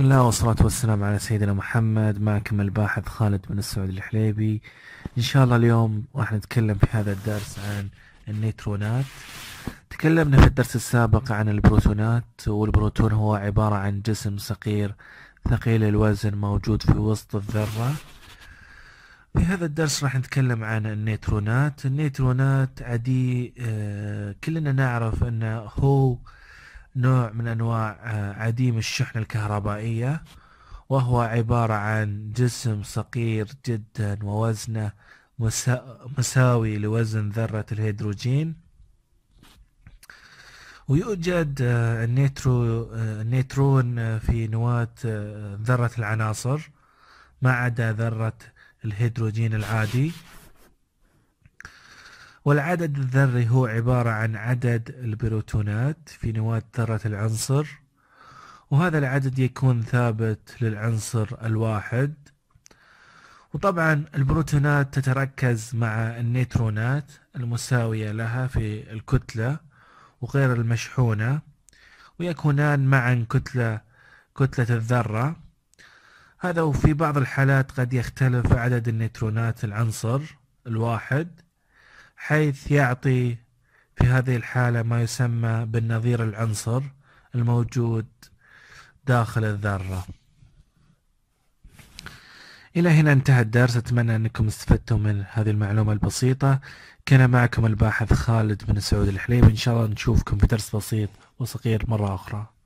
بسم الله والصلاة والسلام على سيدنا محمد معكم الباحث خالد بن السعود الحليبي إن شاء الله اليوم راح نتكلم في هذا الدرس عن النيترونات تكلمنا في الدرس السابق عن البروتونات والبروتون هو عبارة عن جسم صغير ثقيل الوزن موجود في وسط الذرة في هذا الدرس راح نتكلم عن النيترونات النيترونات عدي آه، كلنا نعرف أنه هو نوع من أنواع آه، عديم الشحنة الكهربائية وهو عبارة عن جسم صغير جدا ووزنه مساوي لوزن ذرة الهيدروجين ويوجد آه، النيترو آه، النيترون في نواة ذرة العناصر ما عدا ذرة الهيدروجين العادي والعدد الذري هو عبارة عن عدد البروتونات في نواة ذرة العنصر وهذا العدد يكون ثابت للعنصر الواحد وطبعا البروتونات تتركز مع النيترونات المساوية لها في الكتلة وغير المشحونة ويكونان معا كتلة كتلة الذرة هذا وفي بعض الحالات قد يختلف عدد النيترونات العنصر الواحد حيث يعطي في هذه الحالة ما يسمى بالنظير العنصر الموجود داخل الذرة إلى هنا انتهى الدرس أتمنى أنكم استفدتم من هذه المعلومة البسيطة كان معكم الباحث خالد بن سعود الحليم إن شاء الله نشوفكم في درس بسيط وصغير مرة أخرى